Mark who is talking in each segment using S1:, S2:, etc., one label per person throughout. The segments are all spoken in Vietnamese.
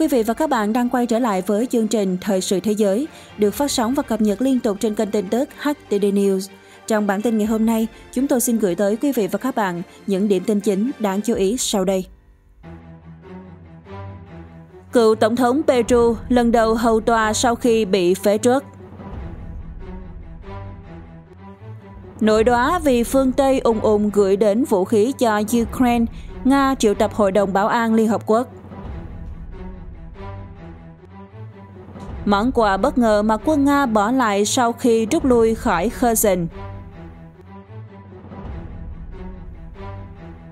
S1: Quý vị và các bạn đang quay trở lại với chương trình Thời sự thế giới được phát sóng và cập nhật liên tục trên kênh tin tức HTD News. Trong bản tin ngày hôm nay, chúng tôi xin gửi tới quý vị và các bạn những điểm tin chính đáng chú ý sau đây. Cựu Tổng thống Peru lần đầu hầu tòa sau khi bị phế truất. Nội đoá vì phương Tây ùng ùng gửi đến vũ khí cho Ukraine, Nga triệu tập Hội đồng Bảo an Liên Hợp Quốc. món quà bất ngờ mà quân Nga bỏ lại sau khi rút lui khỏi Kherson.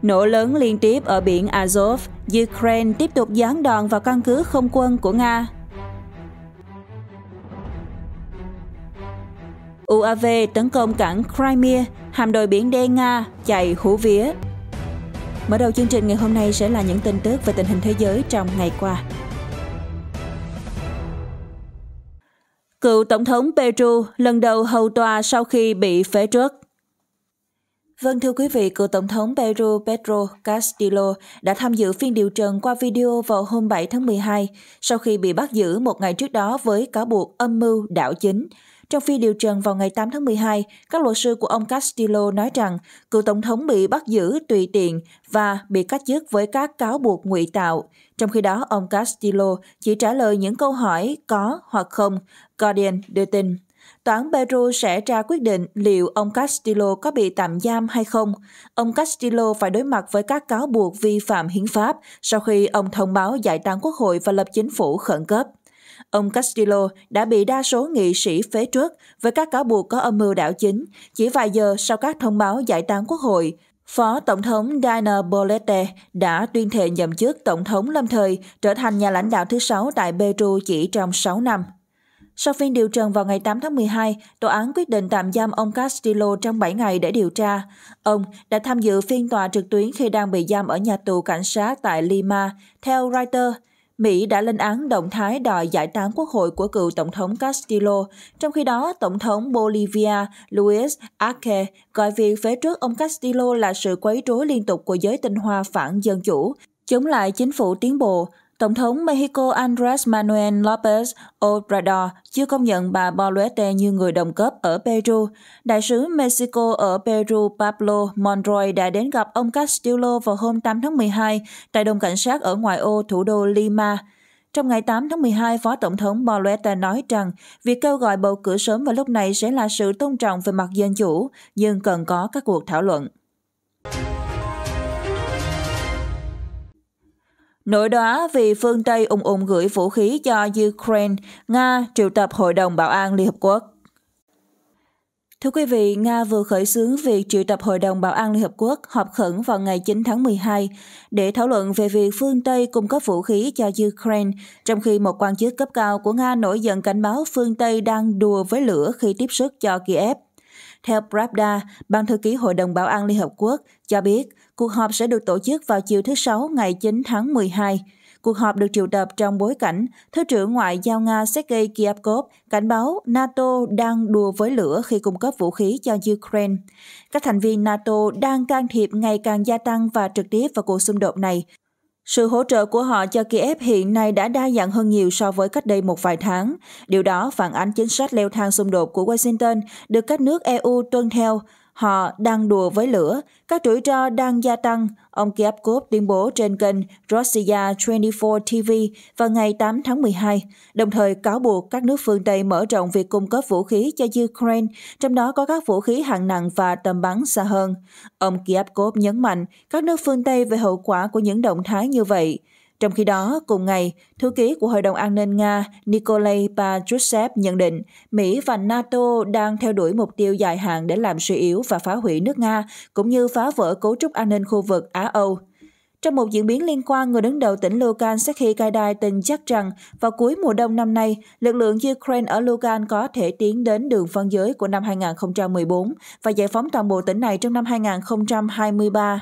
S1: Nổ lớn liên tiếp ở biển Azov, Ukraine tiếp tục gián đòn vào căn cứ không quân của Nga. UAV tấn công cảng Crimea, hạm đội biển đen Nga chạy hủ vía. Mở đầu chương trình ngày hôm nay sẽ là những tin tức về tình hình thế giới trong ngày qua. cựu Tổng thống Peru lần đầu hầu tòa sau khi bị phế truất. Vâng thưa quý vị, cựu Tổng thống Peru Pedro Castillo đã tham dự phiên điều trần qua video vào hôm 7 tháng 12 sau khi bị bắt giữ một ngày trước đó với cáo buộc âm mưu đảo chính. Trong phiên điều trần vào ngày 8 tháng 12, các luật sư của ông Castillo nói rằng cựu tổng thống bị bắt giữ tùy tiện và bị cách chức với các cáo buộc ngụy tạo. Trong khi đó, ông Castillo chỉ trả lời những câu hỏi có hoặc không, Guardian đưa tin. Tòa án Peru sẽ ra quyết định liệu ông Castillo có bị tạm giam hay không. Ông Castillo phải đối mặt với các cáo buộc vi phạm hiến pháp sau khi ông thông báo giải tán quốc hội và lập chính phủ khẩn cấp. Ông Castillo đã bị đa số nghị sĩ phế trước với các cáo buộc có âm mưu đảo chính chỉ vài giờ sau các thông báo giải tán quốc hội. Phó Tổng thống Dina Bolete đã tuyên thệ nhậm chức Tổng thống lâm thời, trở thành nhà lãnh đạo thứ sáu tại Peru chỉ trong 6 năm. Sau phiên điều trần vào ngày 8 tháng 12, tòa án quyết định tạm giam ông Castillo trong 7 ngày để điều tra. Ông đã tham dự phiên tòa trực tuyến khi đang bị giam ở nhà tù cảnh sát tại Lima. Theo Reuters, Mỹ đã lên án động thái đòi giải tán quốc hội của cựu Tổng thống Castillo. Trong khi đó, Tổng thống Bolivia Luis Arce gọi việc phế trước ông Castillo là sự quấy rối liên tục của giới tinh hoa phản dân chủ, chống lại chính phủ tiến bộ. Tổng thống Mexico Andrés Manuel López Obrador chưa công nhận bà Boluarte như người đồng cấp ở Peru. Đại sứ Mexico ở Peru Pablo Monroy đã đến gặp ông Castillo vào hôm 8 tháng 12 tại đồn cảnh sát ở ngoại ô thủ đô Lima. Trong ngày 8 tháng 12, Phó Tổng thống Boluarte nói rằng việc kêu gọi bầu cử sớm vào lúc này sẽ là sự tôn trọng về mặt dân chủ, nhưng cần có các cuộc thảo luận. Nỗi đó vì phương Tây ung ung gửi vũ khí cho Ukraine, Nga triệu tập Hội đồng Bảo an Liên Hợp Quốc. Thưa quý vị, Nga vừa khởi xướng việc triệu tập Hội đồng Bảo an Liên Hợp Quốc họp khẩn vào ngày 9 tháng 12 để thảo luận về việc phương Tây cung cấp vũ khí cho Ukraine, trong khi một quan chức cấp cao của Nga nổi giận cảnh báo phương Tây đang đùa với lửa khi tiếp sức cho Kiev. Theo Pravda, Ban thư ký Hội đồng Bảo an Liên Hợp Quốc cho biết cuộc họp sẽ được tổ chức vào chiều thứ Sáu ngày 9 tháng 12. Cuộc họp được triệu tập trong bối cảnh Thứ trưởng Ngoại giao Nga Sergei Kyabkov cảnh báo NATO đang đùa với lửa khi cung cấp vũ khí cho Ukraine. Các thành viên NATO đang can thiệp ngày càng gia tăng và trực tiếp vào cuộc xung đột này, sự hỗ trợ của họ cho Kiev hiện nay đã đa dạng hơn nhiều so với cách đây một vài tháng. Điều đó phản ánh chính sách leo thang xung đột của Washington được các nước EU tuân theo, Họ đang đùa với lửa, các rủi ro đang gia tăng, ông Kyabkov tuyên bố trên kênh Russia 24 TV vào ngày 8 tháng 12, đồng thời cáo buộc các nước phương Tây mở rộng việc cung cấp vũ khí cho Ukraine, trong đó có các vũ khí hạng nặng và tầm bắn xa hơn. Ông Kyabkov nhấn mạnh các nước phương Tây về hậu quả của những động thái như vậy. Trong khi đó, cùng ngày, thư ký của Hội đồng An ninh Nga Nikolai Patrushev nhận định Mỹ và NATO đang theo đuổi mục tiêu dài hạn để làm suy yếu và phá hủy nước Nga, cũng như phá vỡ cấu trúc an ninh khu vực Á-Âu. Trong một diễn biến liên quan, người đứng đầu tỉnh Lugan cai Kaidai tin chắc rằng vào cuối mùa đông năm nay, lực lượng Ukraine ở Lugan có thể tiến đến đường phân giới của năm 2014 và giải phóng toàn bộ tỉnh này trong năm 2023.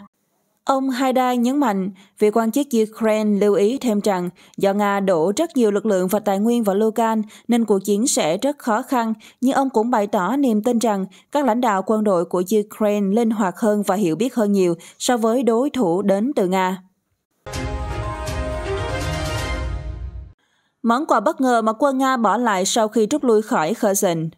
S1: Ông Haida nhấn mạnh, vị quan chức Ukraine lưu ý thêm rằng do Nga đổ rất nhiều lực lượng và tài nguyên vào Lugan nên cuộc chiến sẽ rất khó khăn, nhưng ông cũng bày tỏ niềm tin rằng các lãnh đạo quân đội của Ukraine linh hoạt hơn và hiểu biết hơn nhiều so với đối thủ đến từ Nga. Món quà bất ngờ mà quân Nga bỏ lại sau khi rút lui khỏi Kherson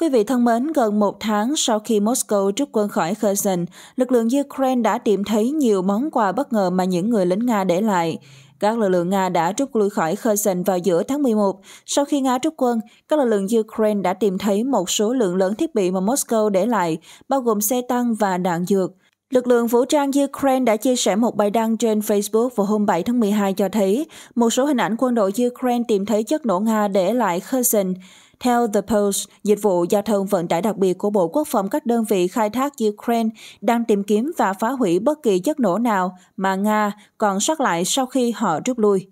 S1: Quý vị thân mến, gần một tháng sau khi Moscow rút quân khỏi Kherson, lực lượng Ukraine đã tìm thấy nhiều món quà bất ngờ mà những người lính Nga để lại. Các lực lượng Nga đã rút lui khỏi Kherson vào giữa tháng 11. Sau khi Nga rút quân, các lực lượng Ukraine đã tìm thấy một số lượng lớn thiết bị mà Moscow để lại, bao gồm xe tăng và đạn dược. Lực lượng vũ trang Ukraine đã chia sẻ một bài đăng trên Facebook vào hôm 7 tháng 12 cho thấy một số hình ảnh quân đội Ukraine tìm thấy chất nổ Nga để lại Kherson. Theo The Post, dịch vụ giao thông vận tải đặc biệt của Bộ Quốc phòng các đơn vị khai thác Ukraine đang tìm kiếm và phá hủy bất kỳ chất nổ nào mà Nga còn sót lại sau khi họ rút lui.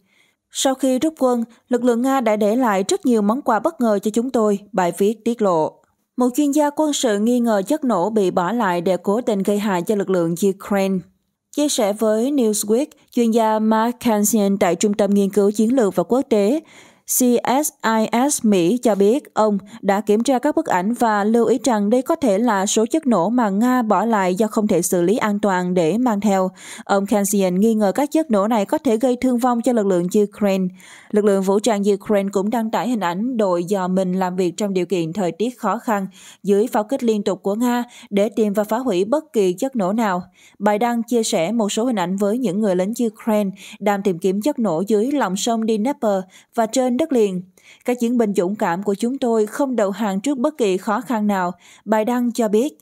S1: Sau khi rút quân, lực lượng Nga đã để lại rất nhiều món quà bất ngờ cho chúng tôi, bài viết tiết lộ. Một chuyên gia quân sự nghi ngờ chất nổ bị bỏ lại để cố tình gây hại cho lực lượng Ukraine. Chia sẻ với Newsweek, chuyên gia Mark Kansian tại Trung tâm Nghiên cứu Chiến lược và Quốc tế, CSIS Mỹ cho biết ông đã kiểm tra các bức ảnh và lưu ý rằng đây có thể là số chất nổ mà Nga bỏ lại do không thể xử lý an toàn để mang theo. Ông Kansian nghi ngờ các chất nổ này có thể gây thương vong cho lực lượng Ukraine. Lực lượng vũ trang Ukraine cũng đăng tải hình ảnh đội dò mình làm việc trong điều kiện thời tiết khó khăn dưới pháo kích liên tục của Nga để tìm và phá hủy bất kỳ chất nổ nào. Bài đăng chia sẻ một số hình ảnh với những người lính Ukraine đang tìm kiếm chất nổ dưới lòng sông Dnieper và trên đất liền. Các chiến binh dũng cảm của chúng tôi không đầu hàng trước bất kỳ khó khăn nào, bài đăng cho biết.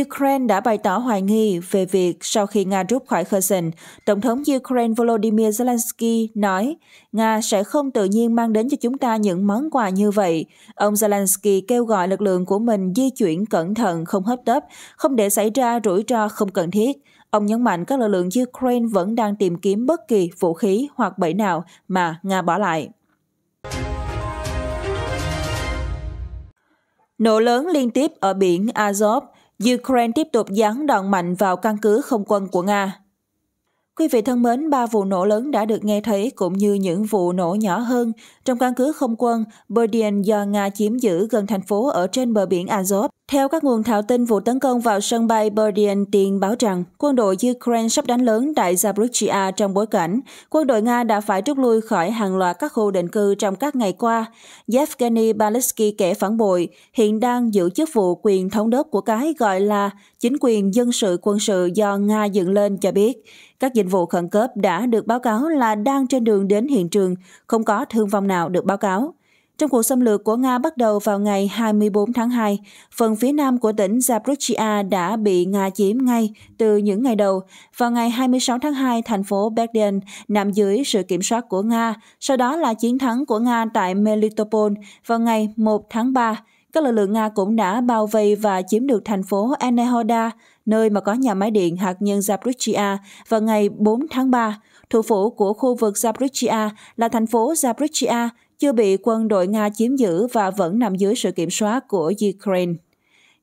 S1: Ukraine đã bày tỏ hoài nghi về việc sau khi Nga rút khỏi Kherson, Tổng thống Ukraine Volodymyr Zelensky nói Nga sẽ không tự nhiên mang đến cho chúng ta những món quà như vậy. Ông Zelensky kêu gọi lực lượng của mình di chuyển cẩn thận, không hấp tấp, không để xảy ra rủi ro không cần thiết. Ông nhấn mạnh các lực lượng Ukraine vẫn đang tìm kiếm bất kỳ vũ khí hoặc bẫy nào mà Nga bỏ lại. Nổ lớn liên tiếp ở biển Azov, Ukraine tiếp tục giáng đòn mạnh vào căn cứ không quân của Nga. Quý vị thân mến, ba vụ nổ lớn đã được nghe thấy cũng như những vụ nổ nhỏ hơn trong căn cứ không quân Berdian do Nga chiếm giữ gần thành phố ở trên bờ biển Azov. Theo các nguồn thạo tin vụ tấn công vào sân bay Berdian tiên báo rằng quân đội Ukraine sắp đánh lớn tại Zaporizhia trong bối cảnh quân đội Nga đã phải rút lui khỏi hàng loạt các khu định cư trong các ngày qua. Yevgeny Balitsky kể phản bội hiện đang giữ chức vụ quyền thống đốc của cái gọi là chính quyền dân sự quân sự do Nga dựng lên cho biết. Các dịch vụ khẩn cấp đã được báo cáo là đang trên đường đến hiện trường, không có thương vong nào được báo cáo. Trong cuộc xâm lược của Nga bắt đầu vào ngày 24 tháng 2, phần phía nam của tỉnh Zaporizhia đã bị Nga chiếm ngay từ những ngày đầu. Vào ngày 26 tháng 2, thành phố Bergen nằm dưới sự kiểm soát của Nga, sau đó là chiến thắng của Nga tại Melitopol vào ngày 1 tháng 3. Các lực lượng Nga cũng đã bao vây và chiếm được thành phố Enehoda, nơi mà có nhà máy điện hạt nhân Zaporizhia vào ngày 4 tháng 3. Thủ phủ của khu vực Zaporizhia là thành phố Zaporizhia, chưa bị quân đội Nga chiếm giữ và vẫn nằm dưới sự kiểm soát của Ukraine.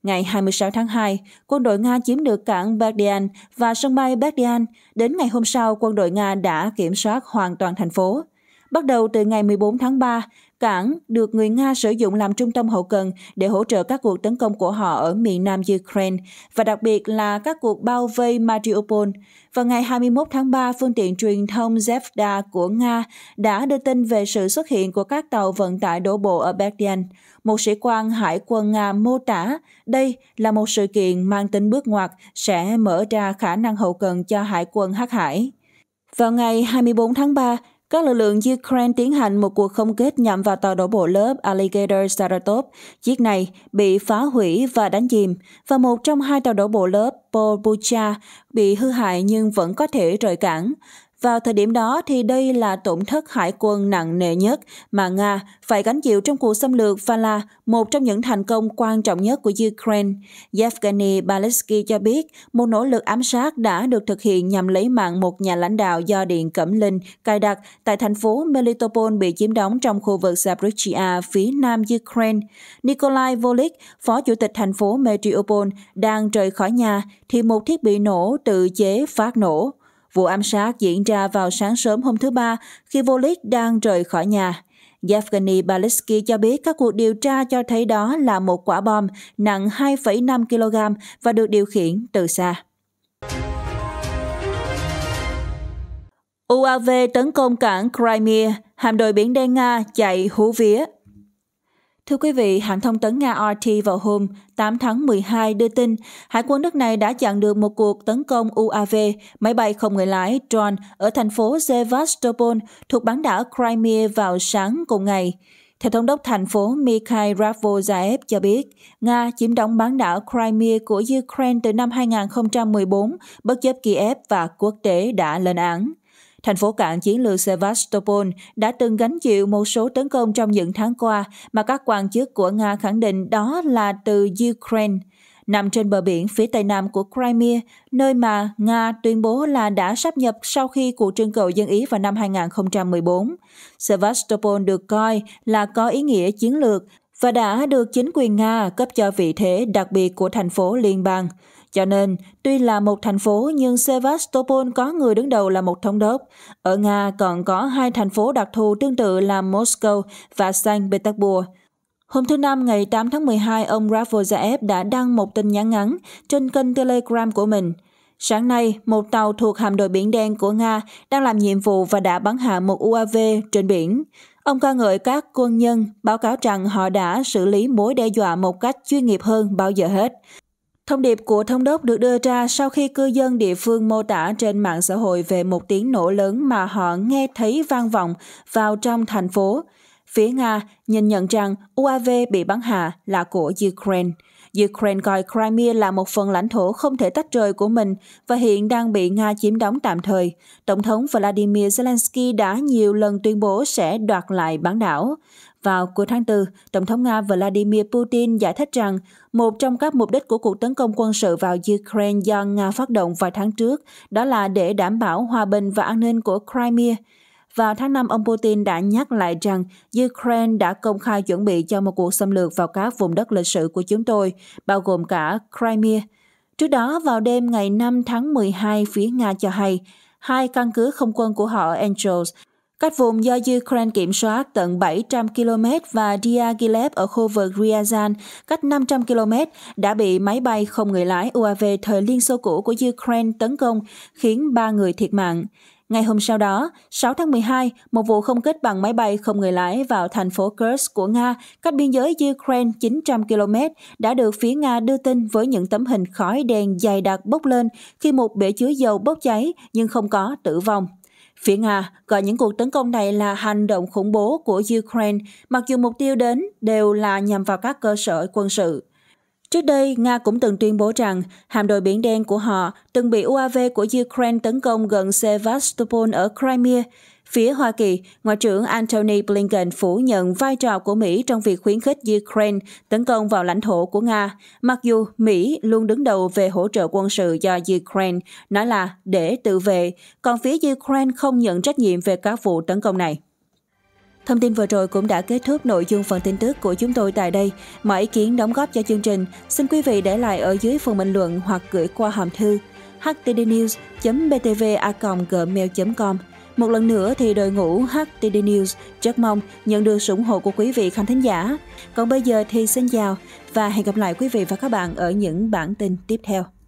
S1: Ngày 26 tháng 2, quân đội Nga chiếm được cảng Baghdad và sân bay Baghdad. Đến ngày hôm sau, quân đội Nga đã kiểm soát hoàn toàn thành phố. Bắt đầu từ ngày 14 tháng 3, cảng được người Nga sử dụng làm trung tâm hậu cần để hỗ trợ các cuộc tấn công của họ ở miền nam Ukraine và đặc biệt là các cuộc bao vây Mariupol. Vào ngày 21 tháng 3, phương tiện truyền thông Zvezda của Nga đã đưa tin về sự xuất hiện của các tàu vận tải đổ bộ ở Berdian. Một sĩ quan hải quân Nga mô tả đây là một sự kiện mang tính bước ngoặt sẽ mở ra khả năng hậu cần cho hải quân hắc hải. Vào ngày 24 tháng 3, các lực lượng Ukraine tiến hành một cuộc không kích nhằm vào tàu đổ bộ lớp Alligator Saratov. Chiếc này bị phá hủy và đánh chìm, và một trong hai tàu đổ bộ lớp Polbucha bị hư hại nhưng vẫn có thể rời cảng. Vào thời điểm đó thì đây là tổn thất hải quân nặng nề nhất mà Nga phải gánh chịu trong cuộc xâm lược và là một trong những thành công quan trọng nhất của Ukraine. Yevgeny Balitsky cho biết một nỗ lực ám sát đã được thực hiện nhằm lấy mạng một nhà lãnh đạo do Điện Cẩm Linh cài đặt tại thành phố Melitopol bị chiếm đóng trong khu vực Zaporizhia phía nam Ukraine. Nikolai Volik, phó chủ tịch thành phố Melitopol, đang rời khỏi nhà thì một thiết bị nổ tự chế phát nổ. Vụ ám sát diễn ra vào sáng sớm hôm thứ Ba khi Volik đang rời khỏi nhà. Yevgeny Balitsky cho biết các cuộc điều tra cho thấy đó là một quả bom nặng 2,5 kg và được điều khiển từ xa. UAV tấn công cảng Crimea, hạm đội Biển Đen Nga chạy hú vía Thưa quý vị, hãng thông tấn Nga RT vào hôm 8 tháng 12 đưa tin Hải quân nước này đã chặn được một cuộc tấn công UAV, máy bay không người lái drone ở thành phố Sevastopol thuộc bán đảo Crimea vào sáng cùng ngày. Theo thống đốc thành phố Mikhail Ravozaev cho biết, Nga chiếm đóng bán đảo Crimea của Ukraine từ năm 2014, bất chấp Kiev và quốc tế đã lên án. Thành phố cảng chiến lược Sevastopol đã từng gánh chịu một số tấn công trong những tháng qua mà các quan chức của Nga khẳng định đó là từ Ukraine. Nằm trên bờ biển phía tây nam của Crimea, nơi mà Nga tuyên bố là đã sắp nhập sau khi cuộc trưng cầu dân Ý vào năm 2014, Sevastopol được coi là có ý nghĩa chiến lược và đã được chính quyền Nga cấp cho vị thế đặc biệt của thành phố liên bang. Cho nên, tuy là một thành phố nhưng Sevastopol có người đứng đầu là một thống đốc. Ở Nga còn có hai thành phố đặc thù tương tự là Moscow và Saint Petersburg. Hôm thứ Năm ngày 8 tháng 12, ông Rafvozaev đã đăng một tin nhắn ngắn trên kênh Telegram của mình. Sáng nay, một tàu thuộc hạm đội biển đen của Nga đang làm nhiệm vụ và đã bắn hạ một UAV trên biển. Ông ca ngợi các quân nhân, báo cáo rằng họ đã xử lý mối đe dọa một cách chuyên nghiệp hơn bao giờ hết. Thông điệp của thống đốc được đưa ra sau khi cư dân địa phương mô tả trên mạng xã hội về một tiếng nổ lớn mà họ nghe thấy vang vọng vào trong thành phố. Phía Nga nhìn nhận rằng UAV bị bắn hạ là của Ukraine. Ukraine coi Crimea là một phần lãnh thổ không thể tách rời của mình và hiện đang bị Nga chiếm đóng tạm thời. Tổng thống Vladimir Zelensky đã nhiều lần tuyên bố sẽ đoạt lại bán đảo. Vào cuối tháng 4, Tổng thống Nga Vladimir Putin giải thích rằng một trong các mục đích của cuộc tấn công quân sự vào Ukraine do Nga phát động vài tháng trước đó là để đảm bảo hòa bình và an ninh của Crimea. Vào tháng 5, ông Putin đã nhắc lại rằng Ukraine đã công khai chuẩn bị cho một cuộc xâm lược vào các vùng đất lịch sử của chúng tôi, bao gồm cả Crimea. Trước đó, vào đêm ngày 5 tháng 12, phía Nga cho hay hai căn cứ không quân của họ ở Angels cách vùng do Ukraine kiểm soát tận 700 km và Dia ở khu vực Ryazan, cách 500 km, đã bị máy bay không người lái UAV thời Liên Xô cũ của Ukraine tấn công, khiến 3 người thiệt mạng. Ngày hôm sau đó, 6 tháng 12, một vụ không kích bằng máy bay không người lái vào thành phố Kursk của Nga, cách biên giới Ukraine 900 km, đã được phía Nga đưa tin với những tấm hình khói đen dày đặc bốc lên khi một bể chứa dầu bốc cháy nhưng không có tử vong. Phía Nga gọi những cuộc tấn công này là hành động khủng bố của Ukraine, mặc dù mục tiêu đến đều là nhằm vào các cơ sở quân sự. Trước đây, Nga cũng từng tuyên bố rằng hạm đội Biển Đen của họ từng bị UAV của Ukraine tấn công gần Sevastopol ở Crimea, Phía Hoa Kỳ, Ngoại trưởng Antony Blinken phủ nhận vai trò của Mỹ trong việc khuyến khích Ukraine tấn công vào lãnh thổ của Nga, mặc dù Mỹ luôn đứng đầu về hỗ trợ quân sự cho Ukraine, nói là để tự vệ, còn phía Ukraine không nhận trách nhiệm về các vụ tấn công này. Thông tin vừa rồi cũng đã kết thúc nội dung phần tin tức của chúng tôi tại đây. Mọi ý kiến đóng góp cho chương trình, xin quý vị để lại ở dưới phần bình luận hoặc gửi qua hòm thư htdnews.btva.gmail.com. Một lần nữa thì đội ngũ HTD News rất mong nhận được sự ủng hộ của quý vị khán thính giả. Còn bây giờ thì xin chào và hẹn gặp lại quý vị và các bạn ở những bản tin tiếp theo.